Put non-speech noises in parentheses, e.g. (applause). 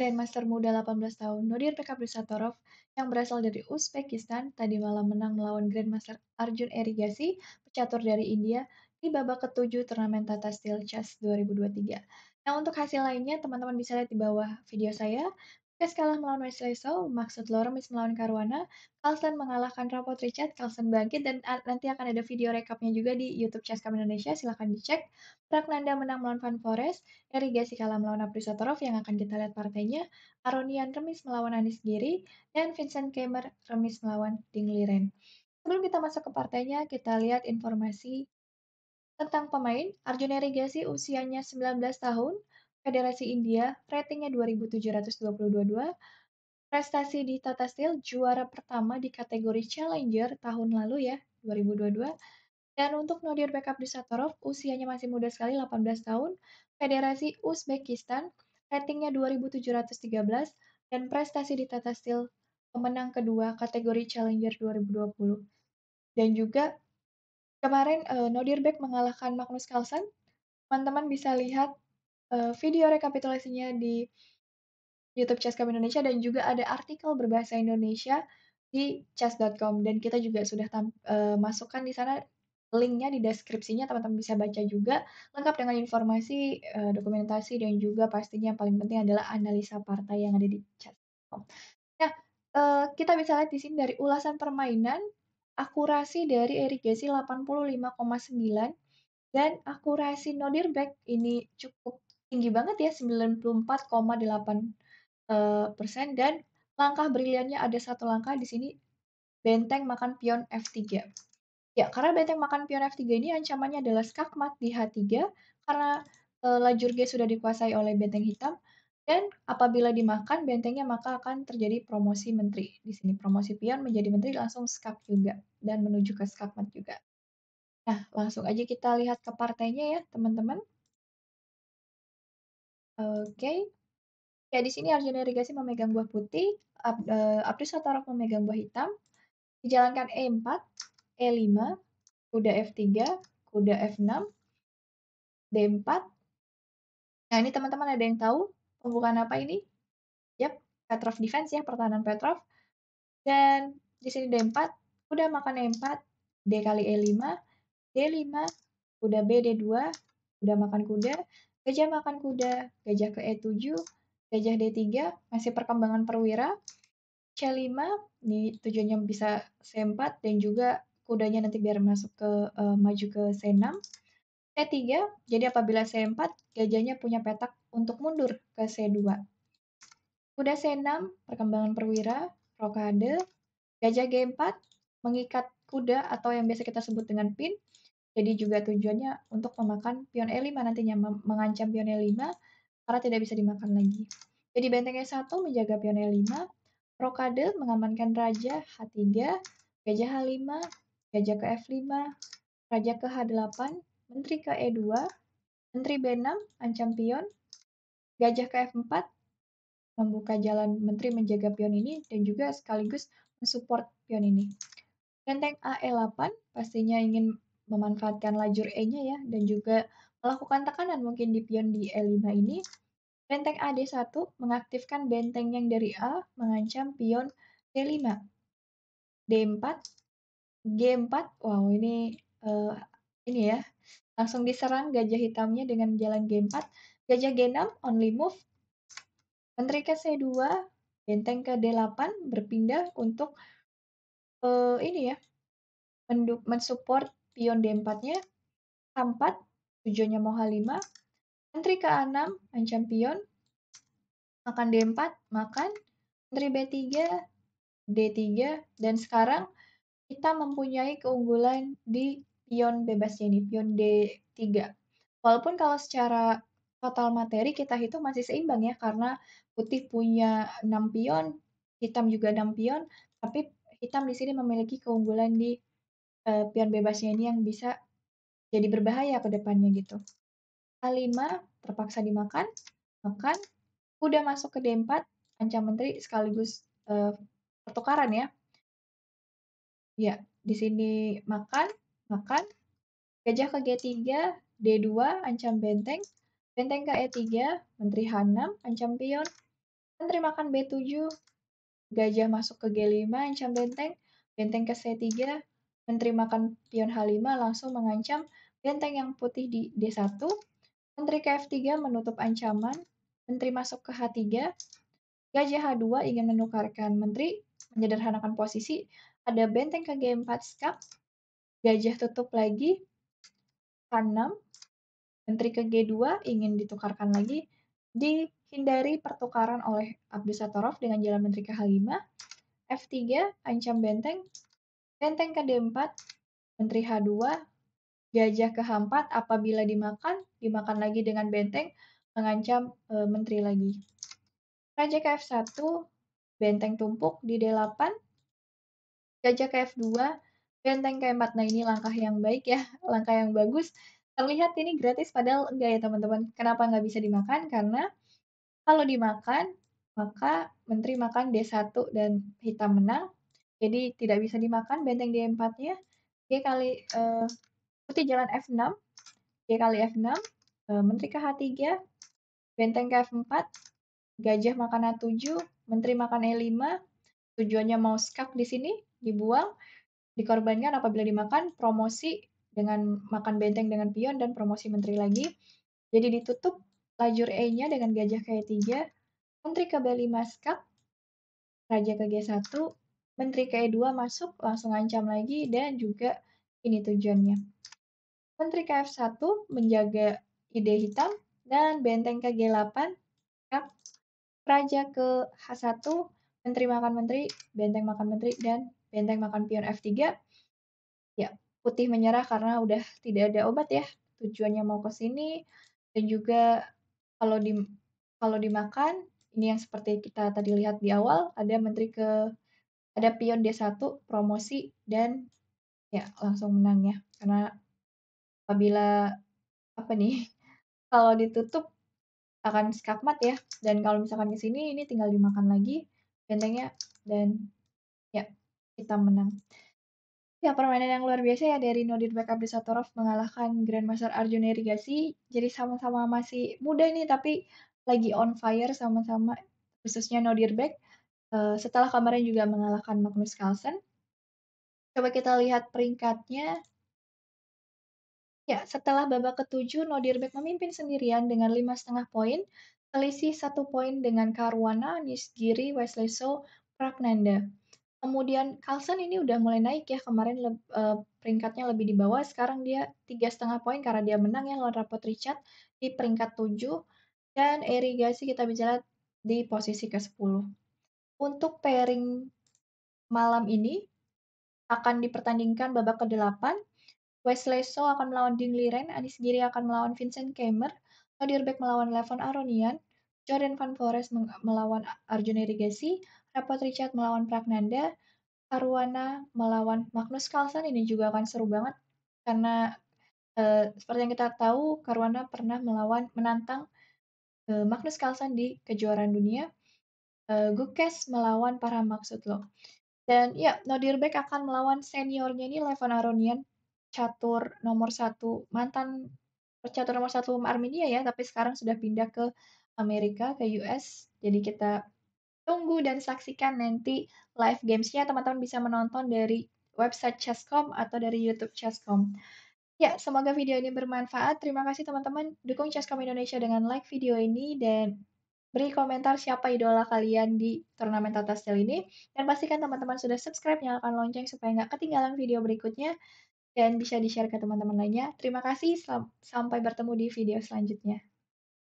Grandmaster muda 18 tahun Nodir PK Brisatorov yang berasal dari Uzbekistan tadi malam menang melawan Grandmaster Arjun Erigasi, pecatur dari India, di babak ketujuh turnamen Tata Steel Chess 2023. Nah, untuk hasil lainnya, teman-teman bisa lihat di bawah video saya. Kes kalah melawan Wesley maksud remis melawan Caruana, Carlsen mengalahkan Rapot Richard, Carlsen bangkit, dan nanti akan ada video rekapnya juga di YouTube Chess Chesscam Indonesia, silahkan dicek. Pragnanda menang melawan Van Flores, Erigasi kalah melawan Apri yang akan kita lihat partainya, Aronian remis melawan Anis Giri, dan Vincent Kemer remis melawan Ding Liren. Sebelum kita masuk ke partainya, kita lihat informasi tentang pemain. Arjun Erigasi usianya 19 tahun, Federasi India, ratingnya 2722, prestasi di Tata Steel juara pertama di kategori Challenger tahun lalu ya, 2022. Dan untuk Nodir Bekap Dusatorov, usianya masih muda sekali, 18 tahun. Federasi Uzbekistan, ratingnya 2713, dan prestasi di Tata Steel pemenang kedua kategori Challenger 2020. Dan juga kemarin uh, eh, Nodir Beck mengalahkan Magnus Carlsen. Teman-teman bisa lihat uh, video rekapitulasinya di YouTube Chess Club Indonesia dan juga ada artikel berbahasa Indonesia di chess.com dan kita juga sudah tam eh, masukkan di sana linknya di deskripsinya, teman-teman bisa baca juga, lengkap dengan informasi, uh, dokumentasi dan juga pastinya yang paling penting adalah analisa partai yang ada di chess.com. Nah, uh, kita bisa lihat di sini dari ulasan permainan, akurasi dari Erik 85,9 dan akurasi Nodirbek ini cukup tinggi banget ya 94,8 eh, persen dan langkah briliannya ada satu langkah di sini benteng makan pion F3. Ya, karena benteng makan pion F3 ini ancamannya adalah skakmat di H3 karena e, lajur G sudah dikuasai oleh benteng hitam dan apabila dimakan bentengnya maka akan terjadi promosi menteri. Di sini promosi pion menjadi menteri langsung skak juga dan menuju ke skakmat juga. Nah, langsung aja kita lihat ke partainya ya, teman-teman. Oke. Ya, di sini Arjuna Irigasi memegang buah putih, Ab, eh, Abdul Satarok memegang buah hitam, dijalankan E4, E5, e kuda F3, kuda F6, D4. Nah, ini teman-teman ada yang tahu pembukaan apa ini? Yap, Petrov defense ya, pertahanan Petrov. Dan di sini D4, kuda makan E4, D kali E5, D5, kuda B D2, kuda makan kuda, Gajah makan kuda, gajah ke E7, gajah D3, masih perkembangan perwira, C5, ini tujuannya bisa C4, dan juga kudanya nanti biar masuk ke uh, maju ke C6. C3, jadi apabila C4, gajahnya punya petak untuk mundur ke C2. Kuda C6, perkembangan perwira, rokade, gajah G4, mengikat kuda atau yang biasa kita sebut dengan pin, jadi juga tujuannya untuk memakan pion E5 nantinya, mengancam pion E5 karena tidak bisa dimakan lagi. Jadi benteng E1 menjaga pion E5, rokade mengamankan raja H3, gajah H5, gajah ke F5, raja ke H8, menteri ke E2, menteri B6 ancam pion, gajah ke F4 membuka jalan menteri menjaga pion ini dan juga sekaligus mensupport pion ini. Benteng ae 8 pastinya ingin memanfaatkan lajur E-nya ya, dan juga melakukan tekanan mungkin di pion di E5 ini, benteng AD1 mengaktifkan benteng yang dari A mengancam pion D5. D4, G4, wow ini uh, ini ya, langsung diserang gajah hitamnya dengan jalan G4, gajah G6 only move, menteri ke C2, benteng ke D8 berpindah untuk uh, ini ya, mensupport pion D4-nya, H4, tujuannya mau H5, menteri ke-6, ancam pion, makan D4, makan, menteri B3, D3, dan sekarang kita mempunyai keunggulan di pion bebasnya ini, pion D3. Walaupun kalau secara total materi kita hitung masih seimbang ya, karena putih punya 6 pion, hitam juga 6 pion, tapi hitam di sini memiliki keunggulan di uh, eh, pion bebasnya ini yang bisa jadi berbahaya ke depannya gitu. A5, terpaksa dimakan, makan, udah masuk ke D4, ancam menteri sekaligus, uh, pertukaran ya. Ya, di sini makan, makan, gajah ke G3, D2, ancam benteng, benteng ke E3, menteri H6, ancam pion, menteri makan B7, gajah masuk ke G5, ancam benteng, benteng ke C3. Menteri Makan Pion H5 langsung mengancam benteng yang putih di D1, Menteri kf 3 menutup ancaman, Menteri masuk ke H3, Gajah H2 ingin menukarkan Menteri, menyederhanakan posisi, ada benteng ke G4 skap, Gajah tutup lagi, H6, Menteri ke G2 ingin ditukarkan lagi, dihindari pertukaran oleh Abdusatorov dengan jalan Menteri ke H5, F3 ancam benteng, Benteng ke D4, menteri H2, gajah ke H4 apabila dimakan, dimakan lagi dengan benteng, mengancam e, menteri lagi. Raja ke F1, benteng tumpuk di D8, gajah ke F2, benteng ke 4 Nah ini langkah yang baik ya, langkah yang bagus. Terlihat ini gratis padahal enggak ya teman-teman. Kenapa nggak bisa dimakan? Karena kalau dimakan, maka menteri makan D1 dan hitam menang. Jadi tidak bisa dimakan benteng D4-nya. G kali uh, eh, putih jalan F6. G kali F6. Uh, eh, menteri ke H3. Benteng ke F4. Gajah makan A7. Menteri makan E5. Tujuannya mau skak di sini. Dibuang. Dikorbankan apabila dimakan. Promosi dengan makan benteng dengan pion dan promosi menteri lagi. Jadi ditutup lajur E-nya dengan gajah ke E3. Menteri ke B5 skak. Raja ke G1, Menteri KE2 masuk langsung ancam lagi dan juga ini tujuannya. Menteri KF1 menjaga ide hitam dan benteng KG8 kap Raja ke H1, Menteri makan Menteri, benteng makan Menteri, dan benteng makan pion F3. Ya, putih menyerah karena udah tidak ada obat ya. Tujuannya mau ke sini dan juga kalau di kalau dimakan ini yang seperti kita tadi lihat di awal ada menteri ke ada pion D1, promosi, dan ya langsung menang ya. Karena apabila apa nih, (laughs) kalau ditutup akan skakmat ya. Dan kalau misalkan ke sini, ini tinggal dimakan lagi bentengnya dan ya kita menang. Ya, permainan yang luar biasa ya dari Nodir Backup Satorov mengalahkan Grandmaster Arjun Erigasi. Jadi sama-sama masih muda nih, tapi lagi on fire sama-sama, khususnya Nodir Back. Eh, setelah kemarin juga mengalahkan Magnus Carlsen. Coba kita lihat peringkatnya. Ya, setelah babak ketujuh, Nodirbek memimpin sendirian dengan lima setengah poin, selisih satu poin dengan Karwana Nisgiri, Wesley So, Pragnanda. Kemudian Carlsen ini udah mulai naik ya, kemarin le uh, eh, peringkatnya lebih di bawah, sekarang dia tiga setengah poin karena dia menang ya lawan Rapport Richard di peringkat 7, dan Erigasi kita bicara di posisi ke-10. Untuk pairing malam ini akan dipertandingkan babak ke-8. Wesley So akan melawan Ding Liren, Anis Giri akan melawan Vincent Kemmer, Nodirbeck melawan Levon Aronian, Jordan Van Forest melawan Arjun Irigasi, Rapot Richard melawan Pragnanda, Arwana melawan Magnus Carlsen ini juga akan seru banget karena eh, seperti yang kita tahu Karwana pernah melawan menantang eh, Magnus Carlsen di kejuaraan dunia uh, Gukes melawan para maksud lo. Dan ya, Nodirbek akan melawan seniornya ini Levon Aronian, catur nomor satu, mantan pecatur nomor satu Armenia ya, tapi sekarang sudah pindah ke Amerika, ke US. Jadi kita tunggu dan saksikan nanti live gamesnya. Teman-teman bisa menonton dari website Chesscom atau dari YouTube Chesscom. Ya, semoga video ini bermanfaat. Terima kasih teman-teman. Dukung Chesscom Indonesia dengan like video ini dan Beri komentar siapa idola kalian di turnamen Tata Steel ini. Dan pastikan teman-teman sudah subscribe, nyalakan lonceng supaya nggak ketinggalan video berikutnya. Dan bisa di-share ke teman-teman lainnya. Terima kasih, sampai bertemu di video selanjutnya.